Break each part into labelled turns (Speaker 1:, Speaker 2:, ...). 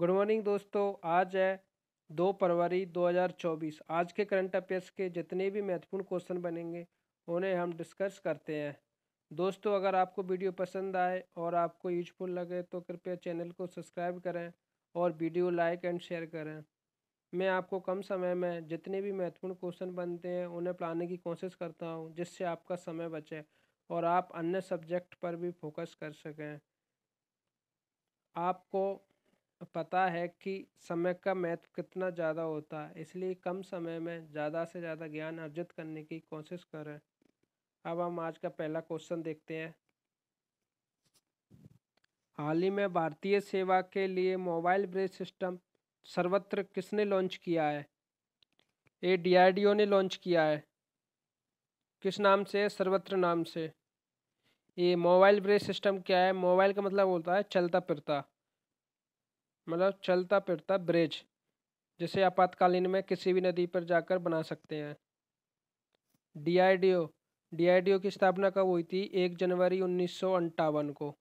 Speaker 1: good morning दोस्तों आज है दो फरवरी 2024 आज के करंट अफेयर्स के जितने भी महत्वपूर्ण क्वेश्चन बनेंगे उन्हें हम डिस्कस करते हैं दोस्तों अगर आपको वीडियो पसंद आए और आपको यूजफुल लगे तो कृपया चैनल को सब्सक्राइब करें और वीडियो लाइक एंड शेयर करें मैं आपको कम समय में जितने भी महत्वपूर्ण क्वेश्चन बनते हैं उन्हें पढ़ाने की कोशिश करता हूँ जिससे आपका समय बचे और आप अन्य सब्जेक्ट पर भी फोकस कर सकें आपको पता है कि समय का महत्व कितना ज़्यादा होता है इसलिए कम समय में ज़्यादा से ज़्यादा ज्ञान अर्जित करने की कोशिश करें अब हम आज का पहला क्वेश्चन देखते हैं हाल ही में भारतीय सेवा के लिए मोबाइल ब्रेज सिस्टम सर्वत्र किसने लॉन्च किया है ये डीआरडीओ ने लॉन्च किया है किस नाम से सर्वत्र नाम से ये मोबाइल ब्रेज सिस्टम क्या है मोबाइल का मतलब होता है चलता फिरता मतलब चलता फिरता ब्रिज जिसे आपातकालीन में किसी भी नदी पर जाकर बना सकते हैं डीआईडीओ डीआईडीओ की स्थापना कब हुई थी एक जनवरी उन्नीस को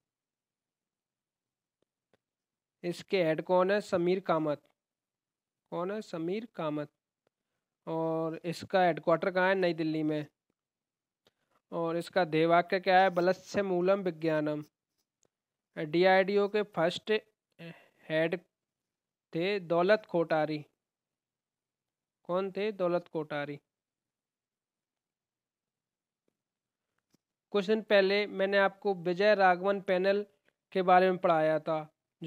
Speaker 1: इसके हेड कौन है समीर कामत कौन है समीर कामत और इसका हेडक्वार्टर कहाँ है नई दिल्ली में और इसका देवाक्य क्या है बलस्य मूलम विज्ञानम डीआईडीओ के फर्स्ट हेड थे दौलत कोटारी कौन थे दौलत कोटारी कुछ दिन पहले मैंने आपको विजय राघवन पैनल के बारे में पढ़ाया था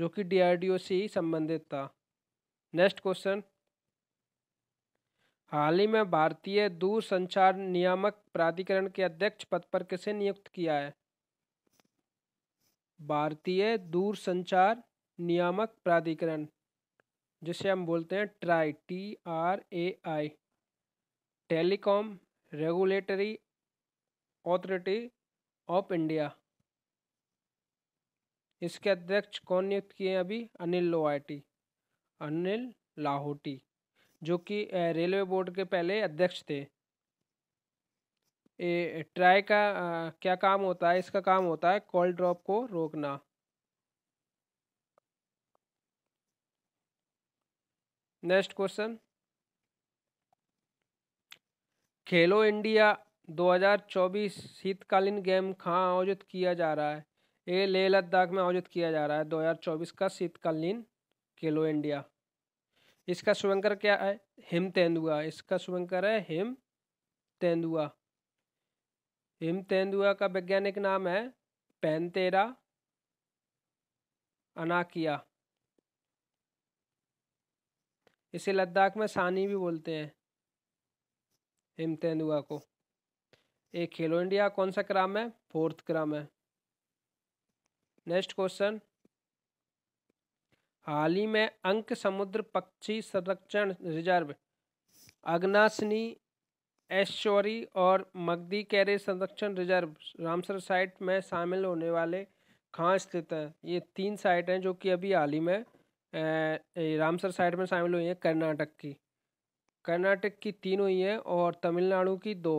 Speaker 1: जो कि डीआरडीओ से ही संबंधित था नेक्स्ट क्वेश्चन हाल ही में भारतीय दूर संचार नियामक प्राधिकरण के अध्यक्ष पद पर किसे नियुक्त किया है भारतीय दूर संचार नियामक प्राधिकरण जिसे हम बोलते हैं TRAI T R A I telecom regulatory authority of India इसके अध्यक्ष कौन नियुक्त किए हैं अभी अनिल लोहाटी अनिल लाहौटी जो कि रेलवे बोर्ड के पहले अध्यक्ष थे ए, ट्राई का आ, क्या काम होता है इसका काम होता है कॉल ड्रॉप को रोकना नेक्स्ट क्वेश्चन खेलो इंडिया 2024 शीतकालीन गेम कहाँ आयोजित किया जा रहा है ये लेह लद्दाख में आयोजित किया जा रहा है 2024 का शीतकालीन खेलो इंडिया इसका शुभंकर क्या है हिम तेंदुआ इसका शुभंकर है हिम तेंदुआ हिम तेंदुआ का वैज्ञानिक नाम है पैनतेरा अनाकिया इसे लद्दाख में सानी भी बोलते हैं हिम तेंदुआ को एक खेलो इंडिया कौन सा क्रम है फोर्थ क्रम है नेक्स्ट क्वेश्चन हाल ही में अंक समुद्र पक्षी संरक्षण रिजर्व अग्नासनी ऐश्वरी और मगधी कैरे संरक्षण रिजर्व रामसर साइट में शामिल होने वाले कहाँ स्थित हैं ये तीन साइट हैं जो कि अभी हाल ही में रामसर साइड में शामिल हुई हैं कर्नाटक की कर्नाटक की तीन हुई हैं और तमिलनाडु की दो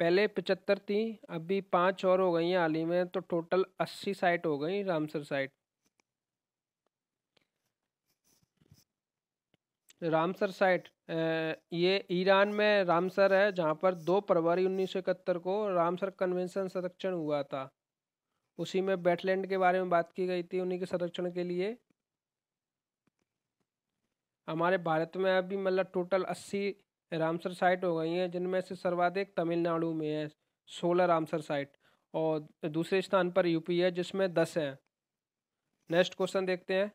Speaker 1: पहले पचहत्तर थी अभी पाँच और हो गई हैं हाल ही में तो टोटल अस्सी साइट हो गई रामसर साइट रामसर साइट ये ईरान में रामसर है जहाँ पर दो फरवरी उन्नीस को रामसर कन्वेंशन संरक्षण हुआ था उसी में बैटलैंड के बारे में बात की गई थी उन्हीं के संरक्षण के लिए हमारे भारत में अभी मतलब टोटल अस्सी रामसर साइट हो गई हैं जिनमें से सर्वाधिक तमिलनाडु में है सोलह रामसर साइट और दूसरे स्थान पर यूपी है जिसमें दस हैं नेक्स्ट क्वेश्चन देखते हैं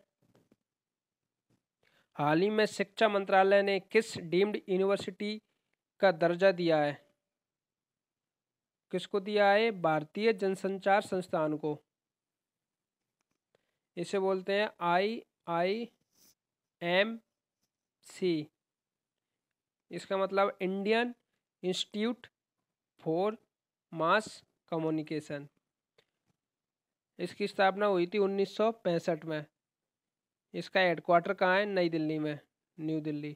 Speaker 1: हाल ही में शिक्षा मंत्रालय ने किस डीम्ड यूनिवर्सिटी का दर्जा दिया है किसको दिया है भारतीय जनसंचार संस्थान को इसे बोलते हैं आई आई एम सी इसका मतलब Indian institute for mass communication इसकी स्थापना हुई थी 1965 में इसका हेडक्वार्टर कहाँ है नई दिल्ली में न्यू दिल्ली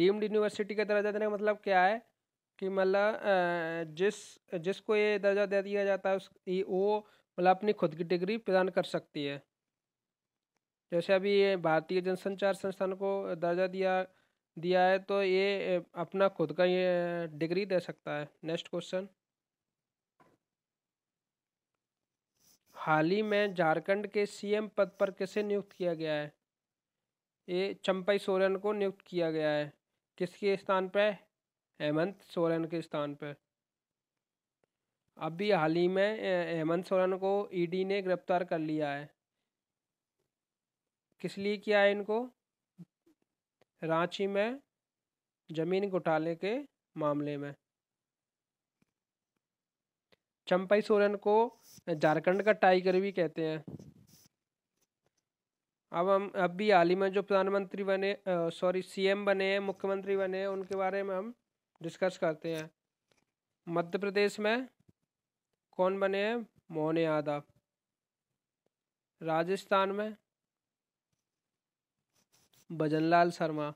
Speaker 1: डीम्ड यूनिवर्सिटी का दर्जा देने का मतलब क्या है कि मतलब जिस जिसको ये दर्जा दे दिया जाता है उस वो मतलब अपनी खुद की डिग्री प्रदान कर सकती है जैसे अभी ये भारतीय जनसंचार संस्थान को दर्जा दिया दिया है तो ये अपना खुद का ये डिग्री दे सकता है नेक्स्ट क्वेश्चन हाल ही में झारखंड के सीएम पद पर किसे नियुक्त किया गया है ये चंपई सोरेन को नियुक्त किया गया है किसके स्थान पर हेमंत सोरेन के स्थान पर अभी हाल ही में हेमंत सोरेन को ईडी ने गिरफ्तार कर लिया है किस लिए किया है इनको रांची में जमीन घोटाले के मामले में चंपाई सोरेन को झारखंड का टाइगर भी कहते हैं अब हम अब भी हाल ही में जो प्रधानमंत्री बने सॉरी सीएम बने हैं मुख्यमंत्री बने हैं उनके बारे में हम डिस्कस करते हैं मध्य प्रदेश में कौन बने हैं मोहन यादव राजस्थान में भजनलाल शर्मा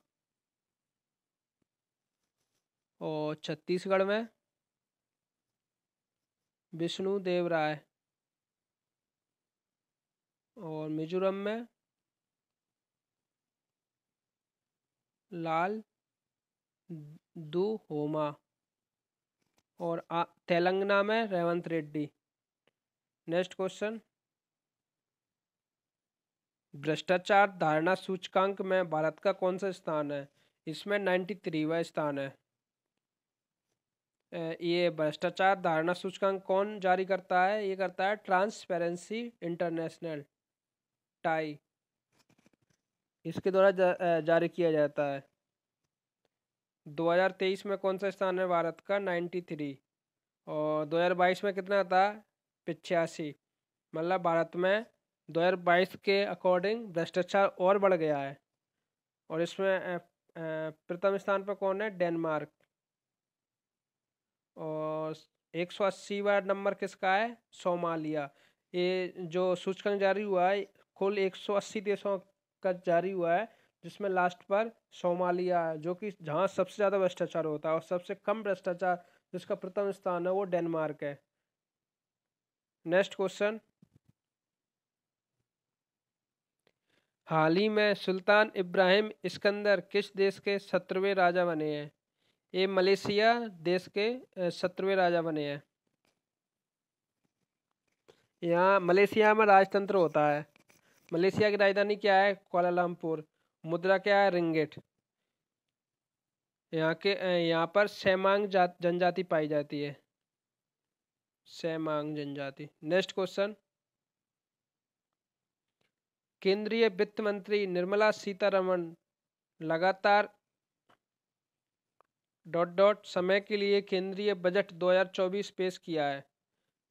Speaker 1: और छत्तीसगढ़ में विष्णु देव राय और मिजोरम में लाल दो होमा और तेलंगाना में रेवंत रेड्डी नेक्स्ट क्वेश्चन भ्रष्टाचार धारणा सूचकांक में भारत का कौन सा स्थान है इसमें नाइन्टी थ्रीवा स्थान है ये भ्रष्टाचार धारणा सूचकांक कौन जारी करता है ये करता है ट्रांसपेरेंसी इंटरनेशनल टाई इसके द्वारा जा, जारी किया जाता है 2023 में कौन सा स्थान है भारत का 93 और 2022 में कितना था पिचासी मतलब भारत में 2022 के अकॉर्डिंग भ्रष्टाचार और बढ़ गया है और इसमें प्रथम स्थान पर कौन है डेनमार्क और एक सौ अस्सीवा नंबर किसका है सोमालिया ये जो सूचकांक जारी हुआ है कुल एक सौ अस्सी देशों का जारी हुआ है जिसमें लास्ट पर सोमालिया है जो कि जहाँ सबसे ज़्यादा भ्रष्टाचार होता है और सबसे कम भ्रष्टाचार जिसका प्रथम स्थान है वो डेनमार्क है नेक्स्ट क्वेश्चन हाल ही में सुल्तान इब्राहिम इस्कंदर किस देश के सत्रहवें राजा बने हैं ये मलेशिया देश के सत्रहवें राजा बने हैं यहाँ मलेशिया में राजतंत्र होता है मलेशिया की राजधानी क्या है कोलालमपुर मुद्रा क्या है रिंगेट यहाँ के यहाँ पर सेमांग जात जनजाति पाई जाती है सेमांग जनजाति नेक्स्ट क्वेश्चन केंद्रीय वित्त मंत्री निर्मला सीतारमण लगातार डॉट डॉट समय के लिए केंद्रीय बजट 2024 पेश किया है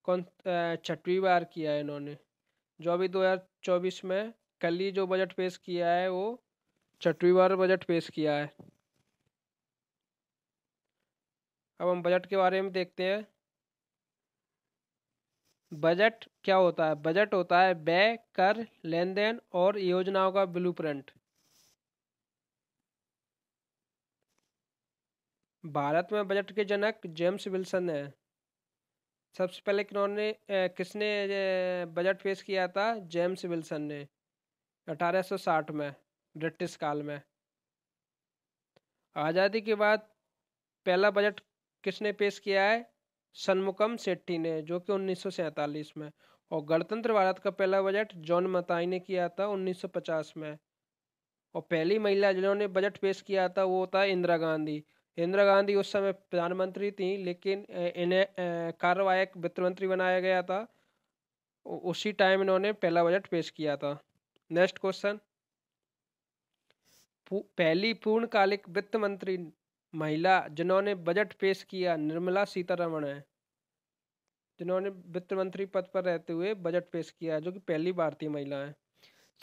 Speaker 1: कौन छठवीं बार किया है इन्होंने जो अभी 2024 में कल ही जो बजट पेश किया है वो छठवीं बार बजट पेश किया है अब हम बजट के बारे में देखते हैं बजट क्या होता है बजट होता है व्यय कर लेन देन और योजनाओं का ब्लूप्रिंट भारत में बजट के जनक जेम्स विल्सन है सबसे पहले उन्होंने किसने बजट पेश किया था जेम्स विल्सन ने अठारह में ब्रिटिश काल में आज़ादी के बाद पहला बजट किसने पेश किया है सन्मुखम सेट्टी ने जो कि उन्नीस में और गणतंत्र भारत का पहला बजट जॉन मताई ने किया था 1950 में और पहली महिला जिन्होंने बजट पेश किया था वो था इंदिरा गांधी इंदिरा गांधी उस समय प्रधानमंत्री थी लेकिन इन्हें कार्यवाहक वित्त मंत्री बनाया गया था उसी टाइम इन्होंने पहला बजट पेश किया था नेक्स्ट क्वेश्चन पहली पूर्णकालिक वित्त मंत्री महिला जिन्होंने बजट पेश किया निर्मला सीतारमण है जिन्होंने वित्त मंत्री पद पर रहते हुए बजट पेश किया है जो कि पहली भारतीय महिला है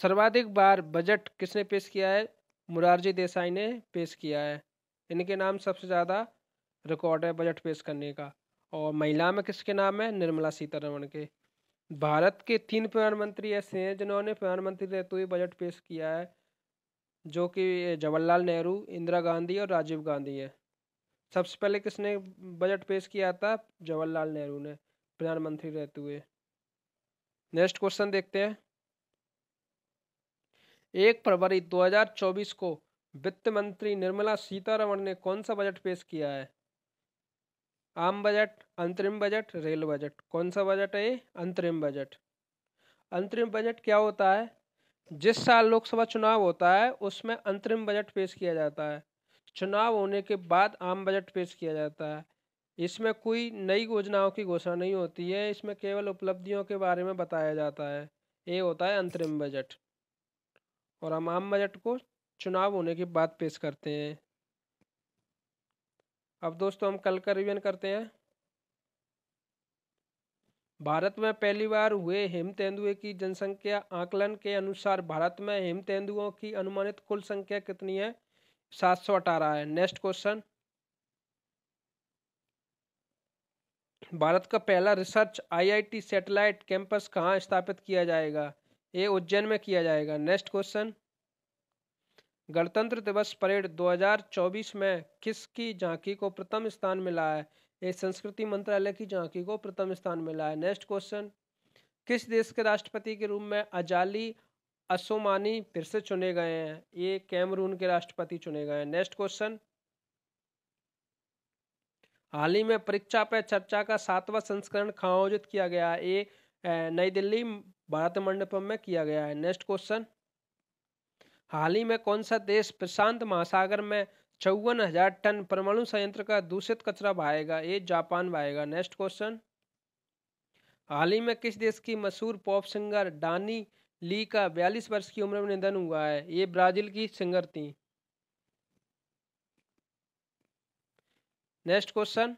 Speaker 1: सर्वाधिक बार बजट किसने पेश किया है मुरारजी देसाई ने पेश किया है इनके नाम सबसे ज़्यादा रिकॉर्ड है बजट पेश करने का और महिला में किसके नाम है निर्मला सीतारमण के भारत के तीन प्रधानमंत्री ऐसे हैं जिन्होंने प्रधानमंत्री रहते हुए बजट पेश किया है जो कि जवाहरलाल नेहरू इंदिरा गांधी और राजीव गांधी है सबसे पहले किसने बजट पेश किया था जवाहरलाल नेहरू ने प्रधानमंत्री रहते हुए नेक्स्ट क्वेश्चन देखते हैं एक फरवरी 2024 को वित्त मंत्री निर्मला सीतारमण ने कौन सा बजट पेश किया है आम बजट अंतरिम बजट रेल बजट कौन सा बजट है अंतरिम बजट अंतरिम बजट क्या होता है जिस साल लोकसभा चुनाव होता है उसमें अंतरिम बजट पेश किया जाता है चुनाव होने के बाद आम बजट पेश किया जाता है इसमें कोई नई योजनाओं की घोषणा नहीं होती है इसमें केवल उपलब्धियों के बारे में बताया जाता है ये होता है अंतरिम बजट और हम आम बजट को चुनाव होने के बाद पेश करते हैं अब दोस्तों हम कल का रिवीजन करते हैं भारत में पहली बार हुए हिम तेंदुए की जनसंख्या आकलन के अनुसार भारत में हिम तेंदुओं की अनुमानित कुल संख्या कितनी है सात सौ अठारह है नेक्स्ट क्वेश्चन भारत का पहला रिसर्च आईआईटी सैटेलाइट कैंपस कहाँ स्थापित किया जाएगा ये उज्जैन में किया जाएगा नेक्स्ट क्वेश्चन गणतंत्र दिवस परेड 2024 में किसकी झांकी को प्रथम स्थान मिला है ये संस्कृति मंत्रालय की झांकी को प्रथम स्थान मिला है नेक्स्ट क्वेश्चन किस देश के राष्ट्रपति के रूप में अजाली असोमानी फिर से चुने गए हैं ये कैमरून के राष्ट्रपति चुने गए हैं नेक्स्ट क्वेश्चन हाल ही में परीक्षा पर चर्चा का सातवां संस्करण कहाँ आयोजित किया गया है ये नई दिल्ली भारत मंडपम में किया गया है नेक्स्ट क्वेश्चन हाल ही में कौन सा देश प्रशांत महासागर में चौवन हजार टन परमाणु संयंत्र का दूषित कचरा बहाएगा ये जापान बहाएगा नेक्स्ट क्वेश्चन हाल ही में किस देश की मशहूर पॉप सिंगर डानी ली का बयालीस वर्ष की उम्र में निधन हुआ है ये ब्राजील की सिंगर थी नेक्स्ट क्वेश्चन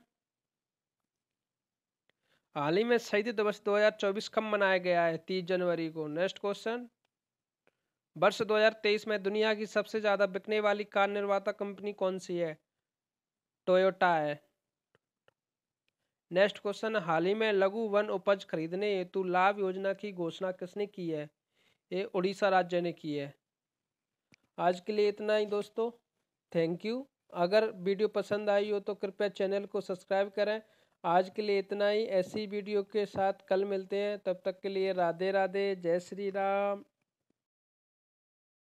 Speaker 1: हाल ही में शहीद दिवस 2024 कब मनाया गया है तीस जनवरी को नेक्स्ट क्वेश्चन वर्ष 2023 में दुनिया की सबसे ज़्यादा बिकने वाली कार निर्माता कंपनी कौन सी है टोयोटा है नेक्स्ट क्वेश्चन हाल ही में लघु वन उपज खरीदने हेतु लाभ योजना की घोषणा किसने की है ये उड़ीसा राज्य ने की है आज के लिए इतना ही दोस्तों थैंक यू अगर वीडियो पसंद आई हो तो कृपया चैनल को सब्सक्राइब करें आज के लिए इतना ही ऐसी वीडियो के साथ कल मिलते हैं तब तक के लिए राधे राधे जय श्री राम